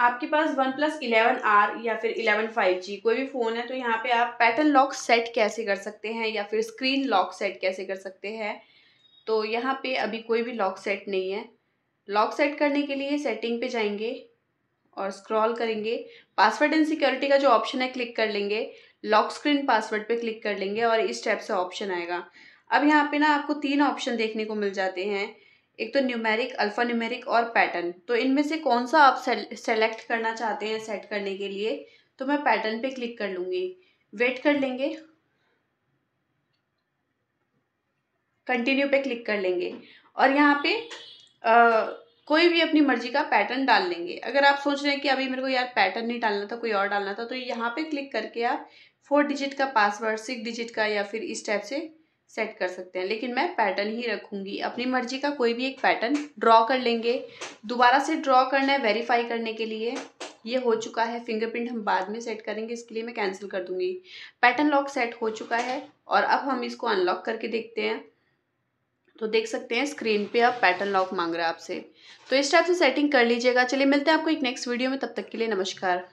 आपके पास one plus eleven R या फिर इलेवन फाइव जी कोई भी फ़ोन है तो यहाँ पे आप पैटर्न लॉक सेट कैसे कर सकते हैं या फिर स्क्रीन लॉक सेट कैसे कर सकते हैं तो यहाँ पे अभी कोई भी लॉक सेट नहीं है लॉक सेट करने के लिए सेटिंग पे जाएंगे और स्क्रॉल करेंगे पासवर्ड एंड सिक्योरिटी का जो ऑप्शन है क्लिक कर लेंगे लॉक स्क्रीन पासवर्ड पर क्लिक कर लेंगे और इस टाइप से ऑप्शन आएगा अब यहाँ पर ना आपको तीन ऑप्शन देखने को मिल जाते हैं एक तो न्यूमेरिक अल्फ़ा न्यूमेरिक और पैटर्न तो इनमें से कौन सा आप सेलेक्ट करना चाहते हैं सेट करने के लिए तो मैं पैटर्न पे क्लिक कर लूँगी वेट कर लेंगे कंटिन्यू पे क्लिक कर लेंगे और यहाँ पे आ, कोई भी अपनी मर्जी का पैटर्न डाल लेंगे अगर आप सोच रहे हैं कि अभी मेरे को यार पैटर्न नहीं डालना था कोई और डालना था तो यहाँ पे क्लिक करके आप फोर डिजिट का पासवर्ड सिक्स डिजिट का या फिर इस टाइप से सेट कर सकते हैं लेकिन मैं पैटर्न ही रखूँगी अपनी मर्जी का कोई भी एक पैटर्न ड्रॉ कर लेंगे दोबारा से ड्रॉ करना है वेरीफाई करने के लिए ये हो चुका है फिंगरप्रिंट हम बाद में सेट करेंगे इसके लिए मैं कैंसिल कर दूँगी पैटर्न लॉक सेट हो चुका है और अब हम इसको अनलॉक करके देखते हैं तो देख सकते हैं स्क्रीन पे अब पैटर्न लॉक मांग रहा है आपसे तो इस टाइप से सेटिंग कर लीजिएगा चलिए मिलते हैं आपको एक नेक्स्ट वीडियो में तब तक के लिए नमस्कार